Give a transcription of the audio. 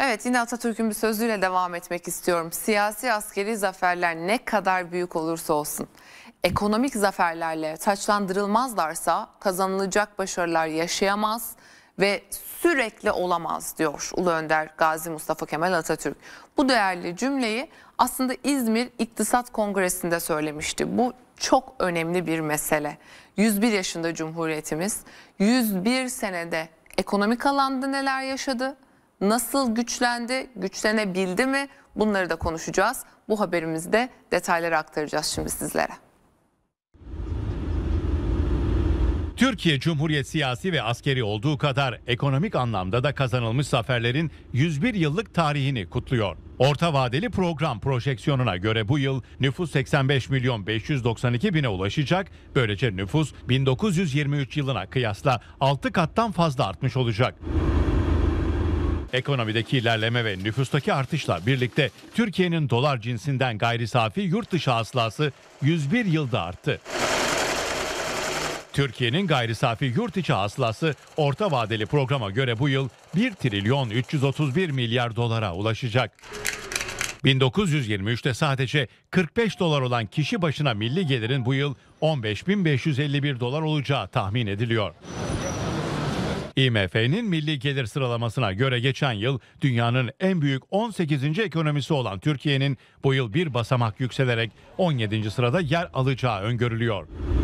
Evet yine Atatürk'ün bir sözüyle devam etmek istiyorum. Siyasi askeri zaferler ne kadar büyük olursa olsun ekonomik zaferlerle taçlandırılmazlarsa kazanılacak başarılar yaşayamaz ve sürekli olamaz diyor Ulu Önder Gazi Mustafa Kemal Atatürk. Bu değerli cümleyi aslında İzmir İktisat Kongresi'nde söylemişti. Bu çok önemli bir mesele. 101 yaşında Cumhuriyetimiz 101 senede ekonomik alanda neler yaşadı? nasıl güçlendi, güçlenebildi mi bunları da konuşacağız. Bu haberimizde detayları aktaracağız şimdi sizlere. Türkiye Cumhuriyet siyasi ve askeri olduğu kadar ekonomik anlamda da kazanılmış zaferlerin 101 yıllık tarihini kutluyor. Orta vadeli program projeksiyonuna göre bu yıl nüfus 85 milyon 592 bine ulaşacak. Böylece nüfus 1923 yılına kıyasla 6 kattan fazla artmış olacak. Ekonomideki ilerleme ve nüfustaki artışla birlikte Türkiye'nin dolar cinsinden gayri safi yurt dışı hasılası 101 yılda arttı. Türkiye'nin gayri safi yurt içi hasılası orta vadeli programa göre bu yıl 1 trilyon 331 milyar dolara ulaşacak. 1923'te sadece 45 dolar olan kişi başına milli gelirin bu yıl 15.551 dolar olacağı tahmin ediliyor. IMF'nin milli gelir sıralamasına göre geçen yıl dünyanın en büyük 18. ekonomisi olan Türkiye'nin bu yıl bir basamak yükselerek 17. sırada yer alacağı öngörülüyor.